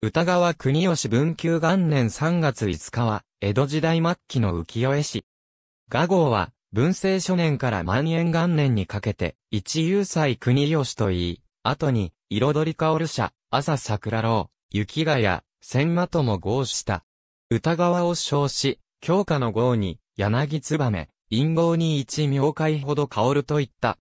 歌川国吉文久元年3月5日は、江戸時代末期の浮世絵師。画号は、文政初年から万延元年にかけて、一遊祭国吉と言い、後に、彩り香る社、朝桜楼、雪ヶ谷、千間とも合した。歌川を称し、教科の号に、柳燕、陰号に一妙会ほど香るといった。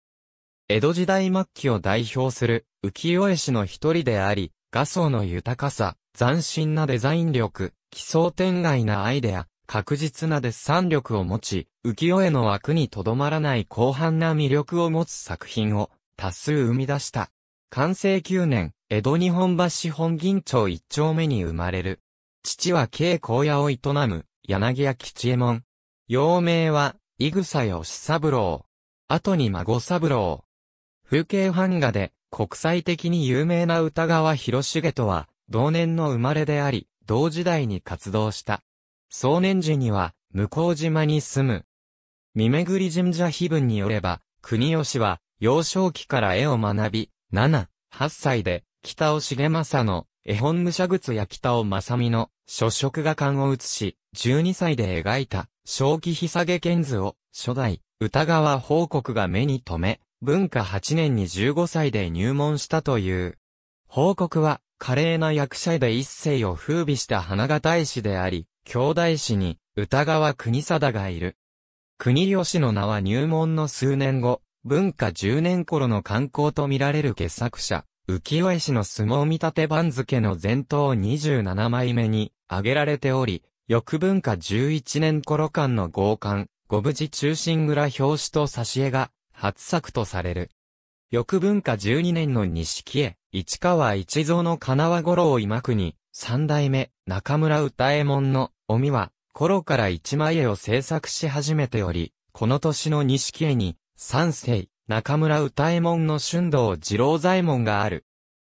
江戸時代末期を代表する浮世絵師の一人であり、画層の豊かさ、斬新なデザイン力、奇想天外なアイデア、確実なデッサン力を持ち、浮世絵の枠にとどまらない広範な魅力を持つ作品を多数生み出した。完成9年、江戸日本橋本銀町一丁目に生まれる。父は慶荒野を営む、柳屋吉右衛門。幼名は、井草義三郎。後に孫三郎。風景版画で、国際的に有名な歌川広重とは、同年の生まれであり、同時代に活動した。壮年時には、向島に住む。見巡り神社碑文によれば、国吉は、幼少期から絵を学び、7、8歳で、北尾重政の、絵本武者靴や北尾正美の、初色画館を写し、12歳で描いた、正気日下げ剣図を、初代、歌川報告が目に留め、文化8年に15歳で入門したという。報告は、華麗な役者で一世を風靡した花形大師であり、兄弟師に歌川国貞がいる。国吉の名は入門の数年後、文化10年頃の観光と見られる傑作者、浮世絵師の相撲見立て番付の前頭27枚目に挙げられており、翌文化11年頃間の合刊、五無事中心蔵表紙と挿絵が初作とされる。翌文化12年の錦絵、市川一蔵の金輪五郎今国、三代目、中村歌右衛門の、おみは、頃から一枚絵を制作し始めており、この年の錦絵に、三世、中村歌右衛門の春道二郎左衛門がある。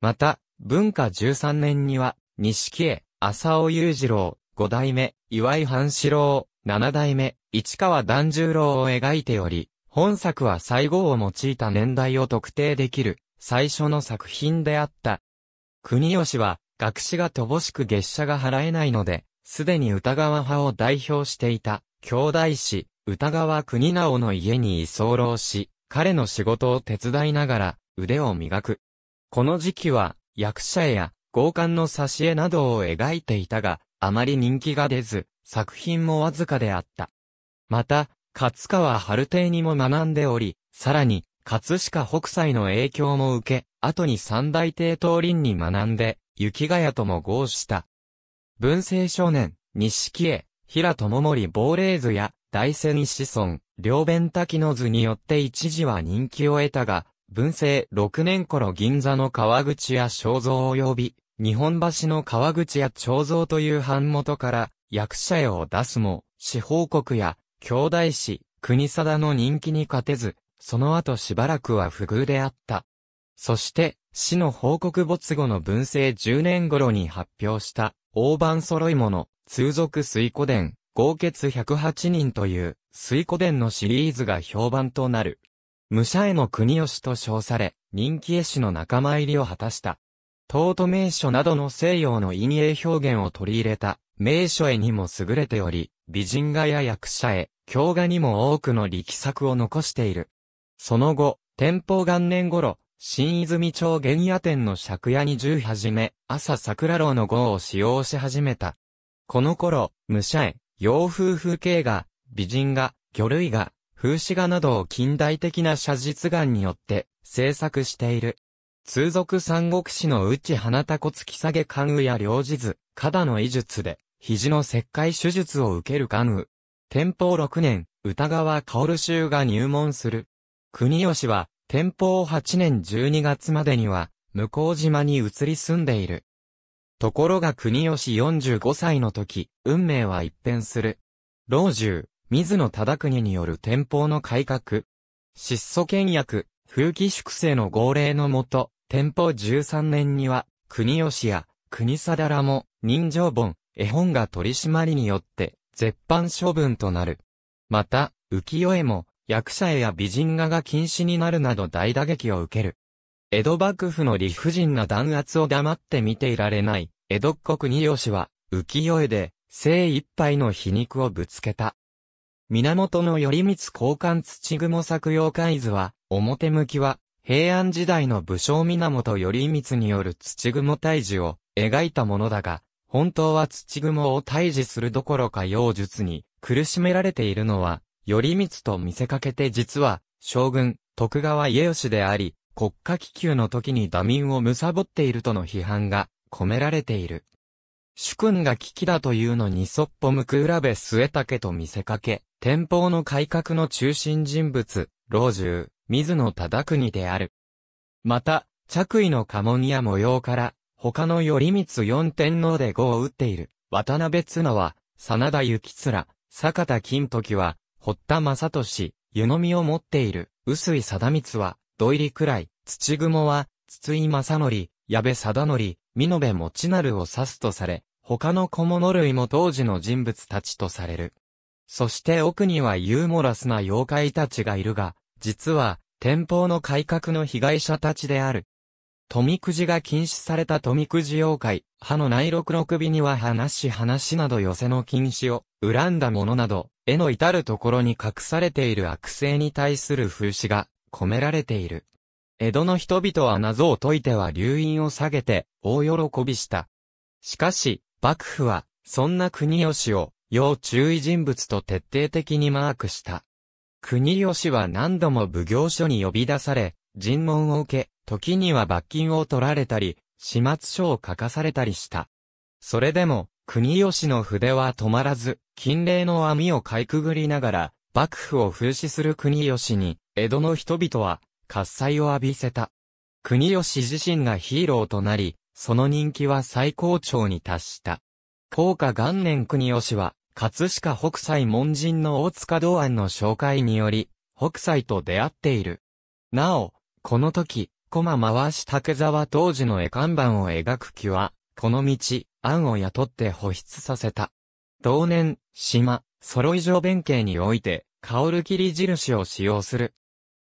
また、文化13年には、錦絵、浅尾雄二郎、五代目、岩井半四郎、七代目、市川團十郎を描いており、本作は最後を用いた年代を特定できる最初の作品であった。国吉は学士が乏しく月謝が払えないので、すでに歌川派を代表していた兄弟子歌川国直の家に居候し、彼の仕事を手伝いながら腕を磨く。この時期は役者や強姦の挿絵などを描いていたが、あまり人気が出ず、作品もわずかであった。また、勝川春亭にも学んでおり、さらに、葛飾北斎の影響も受け、後に三大帝東林に学んで、雪ヶ谷とも合した。文政少年、西木江、平智森亡霊図や、大仙子孫、両弁滝の図によって一時は人気を得たが、文政6年頃銀座の川口や肖像及び、日本橋の川口や彫像という版元から、役者絵を出すも、四方国や兄弟子、国貞の人気に勝てず、その後しばらくは不遇であった。そして、死の報告没後の文政10年頃に発表した、大盤揃い物、通俗水古伝、合決108人という、水古伝のシリーズが評判となる。武者への国吉と称され、人気絵師の仲間入りを果たした。東都名所などの西洋の陰影表現を取り入れた、名所絵にも優れており、美人画や役者絵、京画にも多くの力作を残している。その後、天保元年頃、新泉町原野店の借家に住始め、朝桜楼の号を使用し始めた。この頃、武者絵、洋風風景画、美人画、魚類画、風刺画などを近代的な写実画によって制作している。通俗三国志の内花田小月下げ関羽や領地図、加田の医術で、肘の切開手術を受けるカヌ。天保6年、歌川薫衆が入門する。国吉は、天保8年12月までには、向島に移り住んでいる。ところが国吉45歳の時、運命は一変する。老中、水野忠国による天保の改革。質素倹約、風紀粛正の号令のもと、天保13年には、国吉や、国定らも、人情本、絵本が取締りによって、絶版処分となる。また、浮世絵も、役者絵や美人画が禁止になるなど大打撃を受ける。江戸幕府の理不尽な弾圧を黙って見ていられない、江戸国二国吉は、浮世絵で、精一杯の皮肉をぶつけた。源頼光交換土雲作用海図は、表向きは、平安時代の武将源頼光による土雲退治を描いたものだが、本当は土雲を退治するどころか妖術に苦しめられているのは、頼光と見せかけて実は、将軍、徳川家吉であり、国家気球の時に打民を貪っているとの批判が込められている。主君が危機だというのにそっぽ向く浦部末竹と見せかけ、天保の改革の中心人物、老中、水野忠国である。また、着衣の家紋や模様から、他の頼光四天王で碁を打っている、渡辺綱は、真田幸面、坂田金時は、堀田正俊、湯飲みを持っている、臼井貞光は、土入りくらい、土雲は、筒井正則、矢部貞則、美延持成なるを指すとされ、他の小物類も当時の人物たちとされる。そして奥にはユーモラスな妖怪たちがいるが、実は、天保の改革の被害者たちである、富くじが禁止された富くじ妖怪、歯の内六六尾には話話など寄せの禁止を恨んだものなど、絵の至るところに隠されている悪性に対する風刺が込められている。江戸の人々は謎を解いては留飲を下げて、大喜びした。しかし、幕府は、そんな国吉を、要注意人物と徹底的にマークした。国吉は何度も奉行所に呼び出され、尋問を受け、時には罰金を取られたり、始末書を書かされたりした。それでも、国吉の筆は止まらず、禁令の網をかいくぐりながら、幕府を風刺する国吉に、江戸の人々は、喝采を浴びせた。国吉自身がヒーローとなり、その人気は最高潮に達した。高価元年国吉は、葛飾北斎門人の大塚道安の紹介により、北斎と出会っている。なお、この時、コマ回し竹沢当時の絵看板を描く木は、この道、案を雇って保湿させた。同年、島、揃い上弁慶において、薫切り印を使用する。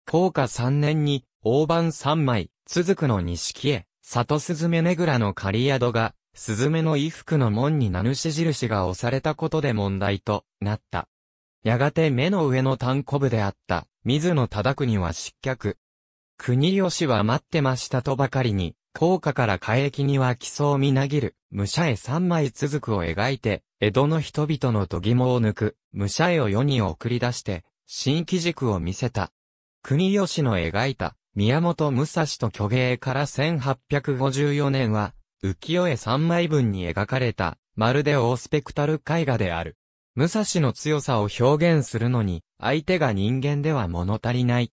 高下3年に、大判3枚、続くの錦へ、里雀目ぐらの狩宿が、雀の衣服の門に名主印が押されたことで問題となった。やがて目の上の単古部であった、水野忠国は失脚。国吉は待ってましたとばかりに、高架から海域には基礎をみなぎる、武者へ三枚続くを描いて、江戸の人々の度肝を抜く、武者へを世に送り出して、新機軸を見せた。国吉の描いた、宮本武蔵と巨芸から1854年は、浮世絵三枚分に描かれた、まるでオースペクタル絵画である。武蔵の強さを表現するのに、相手が人間では物足りない。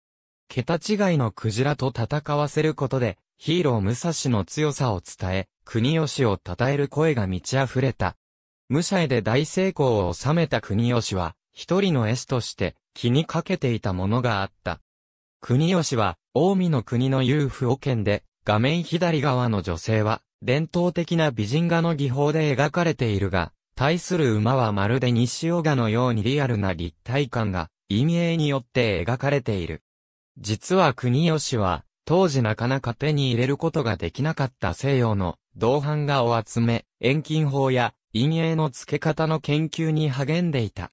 桁違いのクジラと戦わせることで、ヒーロー武蔵の強さを伝え、国吉を称える声が満ち溢れた。武者へで大成功を収めた国吉は、一人の絵師として気にかけていたものがあった。国吉は、近江の国の遊夫を剣で、画面左側の女性は、伝統的な美人画の技法で描かれているが、対する馬はまるで西尾画のようにリアルな立体感が、陰影によって描かれている。実は国吉は、当時なかなか手に入れることができなかった西洋の銅版画を集め、遠近法や陰影の付け方の研究に励んでいた。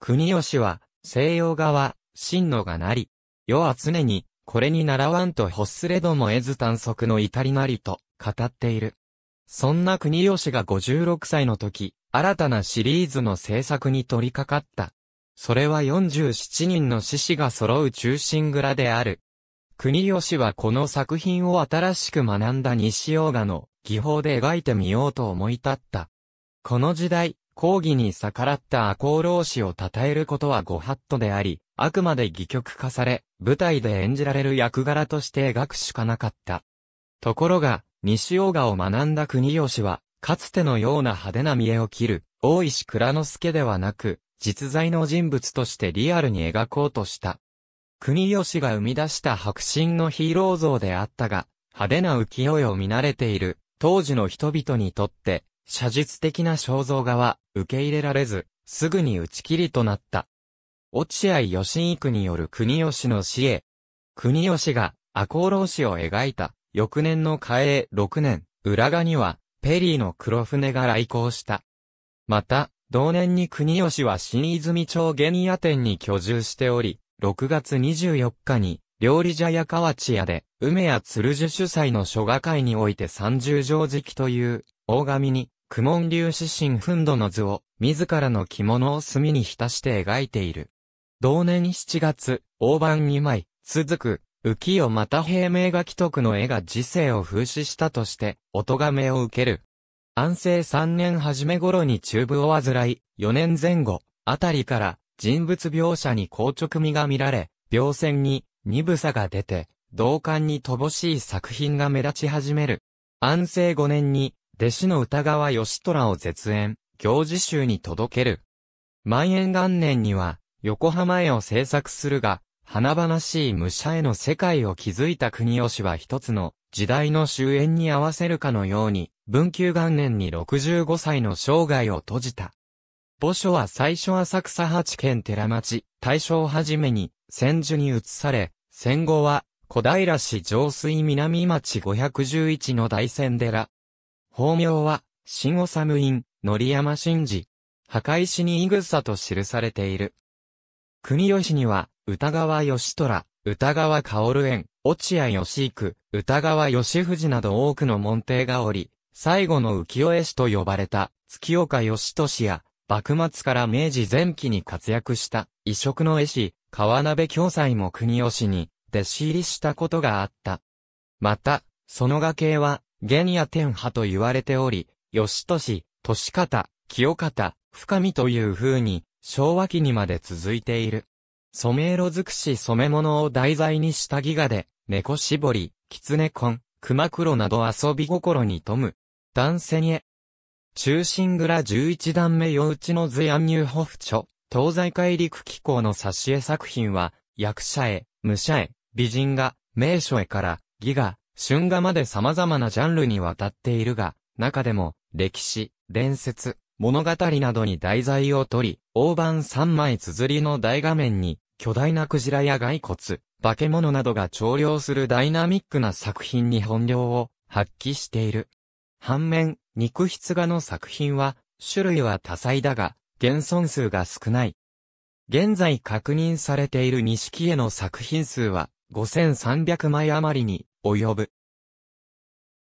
国吉は、西洋画は、真のがなり、世は常に、これに習わんと欲すれども得ず短足の至りなりと、語っている。そんな国吉が56歳の時、新たなシリーズの制作に取り掛かった。それは47人の獅子が揃う中心蔵である。国吉はこの作品を新しく学んだ西洋画の技法で描いてみようと思い立った。この時代、講義に逆らった赤穂浪士を称えることはご法度であり、あくまで戯曲化され、舞台で演じられる役柄として描くしかなかった。ところが、西洋画を学んだ国吉は、かつてのような派手な見栄を切る、大石倉之助ではなく、実在の人物としてリアルに描こうとした。国吉が生み出した白真のヒーロー像であったが、派手な浮世絵を見慣れている、当時の人々にとって、写実的な肖像画は受け入れられず、すぐに打ち切りとなった。落合義育による国吉の死へ。国吉が赤穂浪士を描いた翌年の嘉永6年、浦賀にはペリーの黒船が来航した。また、同年に国吉は新泉町玄屋店に居住しており、6月24日に、料理茶屋河内屋で、梅屋鶴樹主催の書画会において三十条敷という、大神に、苦門流指針奮土の図を、自らの着物を墨に浸して描いている。同年7月、大判二枚、続く、浮世又平明が既得の絵が時世を風刺したとして、お咎めを受ける。安政3年初め頃に中部を患い、4年前後、あたりから、人物描写に硬直味が見られ、描線に、鈍さが出て、同感に乏しい作品が目立ち始める。安政5年に、弟子の歌川義虎を絶縁、行事集に届ける。万延元年には、横浜絵を制作するが、華々しい武者への世界を築いた国吉は一つの時代の終焉に合わせるかのように、文久元年に65歳の生涯を閉じた。墓所は最初浅草八軒寺町、大正初めに千住に移され、戦後は小平市上水南町511の大仙寺。法名は、新納院、乗山新寺。墓石にい草と記されている。国吉には、歌川義虎、歌川薫園、落合義幾、歌川義藤など多くの門弟がおり、最後の浮世絵師と呼ばれた月岡義俊や、幕末から明治前期に活躍した異色の絵師、川鍋京斎も国吉に弟子入りしたことがあった。また、その画系は、ニア天派と言われており、義俊、利方、清方、深見という風に、昭和期にまで続いている。染め色尽くし染め物を題材にしたギガで、猫絞り、狐根、熊黒など遊び心に富む、断線へ。中心蔵11段目用地の図安入ホフ著、東西海陸機構の挿絵作品は、役者絵、武者絵、美人画、名所絵から、儀画、春画まで様々なジャンルにわたっているが、中でも、歴史、伝説、物語などに題材を取り、大判3枚綴りの大画面に、巨大なクジラや骸骨、化け物などが調量するダイナミックな作品に本領を発揮している。反面、肉筆画の作品は、種類は多彩だが、現存数が少ない。現在確認されている錦絵の作品数は、5300枚余りに及ぶ。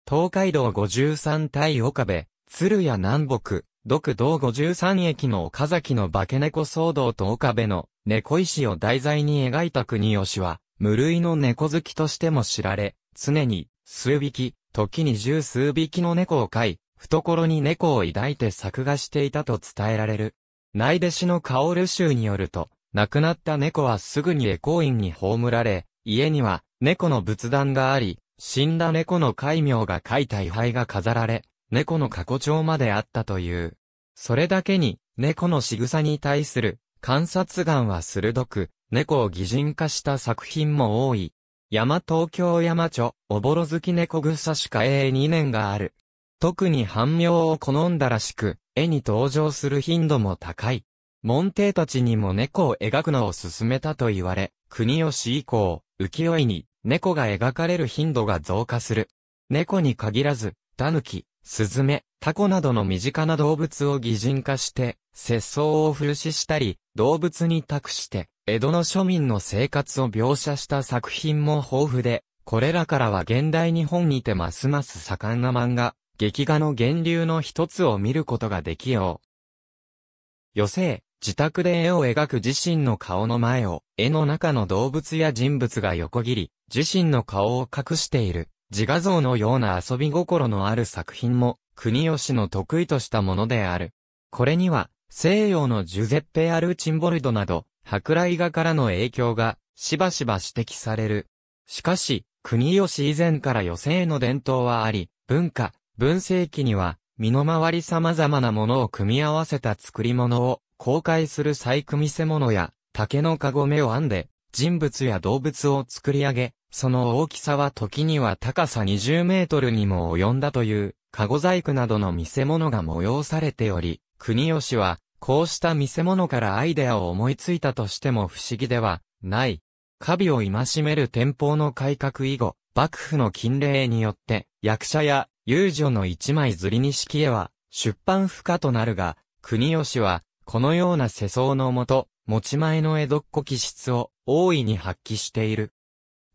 東海道53対岡部、鶴屋南北、独道53駅の岡崎の化け猫騒動と岡部の猫石を題材に描いた国吉は、無類の猫好きとしても知られ、常に数匹、時に十数匹の猫を飼い、懐に猫を抱いて作画していたと伝えられる。内弟子のカオル州によると、亡くなった猫はすぐにエコー院に葬られ、家には猫の仏壇があり、死んだ猫の戒名が書いた位牌が飾られ、猫の過去帳まであったという。それだけに、猫の仕草に対する観察眼は鋭く、猫を擬人化した作品も多い。山東京山著、おぼろ月猫草しか永2年がある。特に半名を好んだらしく、絵に登場する頻度も高い。門弟たちにも猫を描くのを勧めたと言われ、国吉以降、浮世絵に猫が描かれる頻度が増加する。猫に限らず、タヌキ、スズメ、タコなどの身近な動物を擬人化して、節操を風刺したり、動物に託して、江戸の庶民の生活を描写した作品も豊富で、これらからは現代日本にてますます盛んな漫画、劇画の源流の一つを見ることができよう。余生、自宅で絵を描く自身の顔の前を、絵の中の動物や人物が横切り、自身の顔を隠している、自画像のような遊び心のある作品も、国吉の得意としたものである。これには、西洋のジュゼッペ・アルチンボルドなど、舶来画からの影響が、しばしば指摘される。しかし、国吉以前から寄生への伝統はあり、文化、文世紀には、身の回り様々なものを組み合わせた作り物を、公開する細工見せ物や、竹のかごめを編んで、人物や動物を作り上げ、その大きさは時には高さ20メートルにも及んだという、かご細工などの見せ物が催されており、国吉は、こうした見せ物からアイデアを思いついたとしても不思議ではない。カビを戒める天保の改革以後、幕府の禁令によって役者や遊女の一枚ずりに式絵は出版不可となるが、国吉はこのような世相のもと、持ち前の江戸っ子気質を大いに発揮している。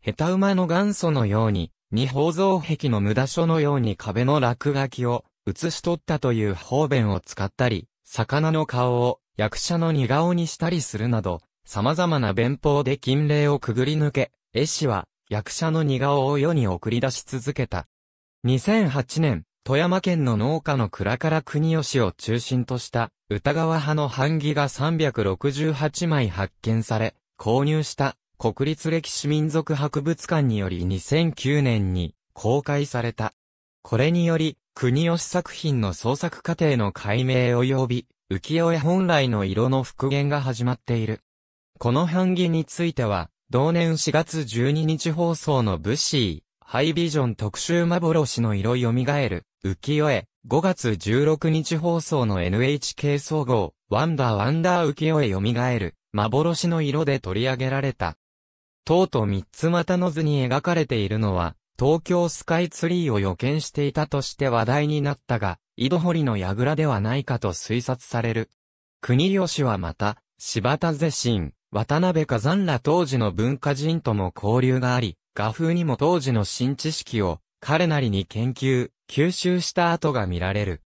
下手馬の元祖のように、二宝蔵壁の無駄書のように壁の落書きを写し取ったという方便を使ったり、魚の顔を役者の似顔にしたりするなど、様々な弁法で禁令をくぐり抜け、絵師は役者の似顔を世に送り出し続けた。2008年、富山県の農家の倉から国吉を中心とした歌川派の版木が368枚発見され、購入した国立歴史民族博物館により2009年に公開された。これにより、国吉作品の創作過程の解明及び、浮世絵本来の色の復元が始まっている。この版木については、同年4月12日放送のブシー、ハイビジョン特集幻の色蘇る、浮世絵、5月16日放送の NHK 総合、ワンダーワンダー浮世絵蘇る、幻の色で取り上げられた。塔と三つ股の図に描かれているのは、東京スカイツリーを予見していたとして話題になったが、井戸堀の倉ではないかと推察される。国吉はまた、柴田是信、渡辺火山ら当時の文化人とも交流があり、画風にも当時の新知識を彼なりに研究、吸収した跡が見られる。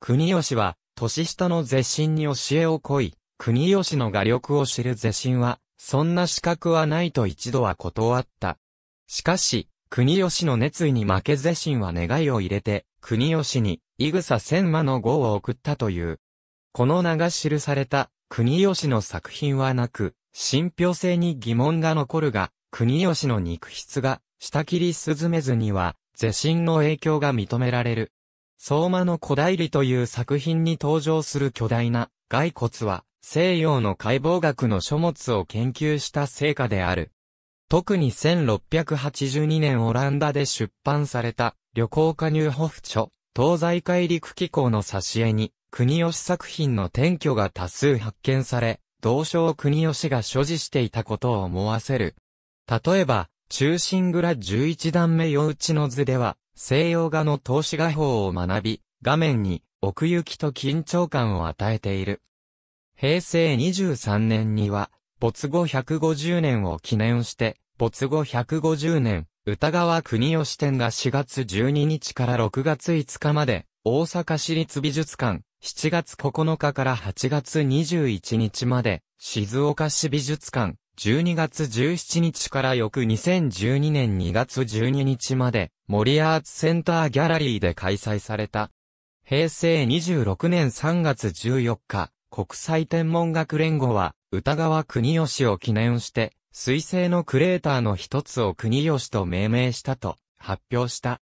国吉は、年下の絶心に教えを乞い、国吉の画力を知る絶心は、そんな資格はないと一度は断った。しかし、国吉の熱意に負け是心は願いを入れて、国吉に、いグサ千馬の号を送ったという。この名が記された、国吉の作品はなく、信憑性に疑問が残るが、国吉の肉筆が、下切り進めずには、是心の影響が認められる。相馬の古代理という作品に登場する巨大な骸骨は、西洋の解剖学の書物を研究した成果である。特に1682年オランダで出版された旅行家入ホフ著、東西海陸機構の挿絵に、国吉作品の転居が多数発見され、同省国吉が所持していたことを思わせる。例えば、中心蔵11段目用地の図では、西洋画の投資画法を学び、画面に奥行きと緊張感を与えている。平成23年には、没後150年を記念して、没後150年、歌川国吉展が4月12日から6月5日まで、大阪市立美術館、7月9日から8月21日まで、静岡市美術館、12月17日から翌2012年2月12日まで、森アーツセンターギャラリーで開催された。平成26年3月14日、国際天文学連合は、歌川国吉を記念して、水星のクレーターの一つを国吉と命名したと発表した。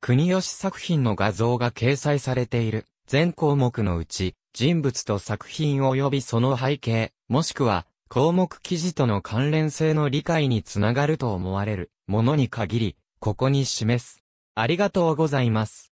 国吉作品の画像が掲載されている全項目のうち、人物と作品及びその背景、もしくは項目記事との関連性の理解につながると思われるものに限り、ここに示す。ありがとうございます。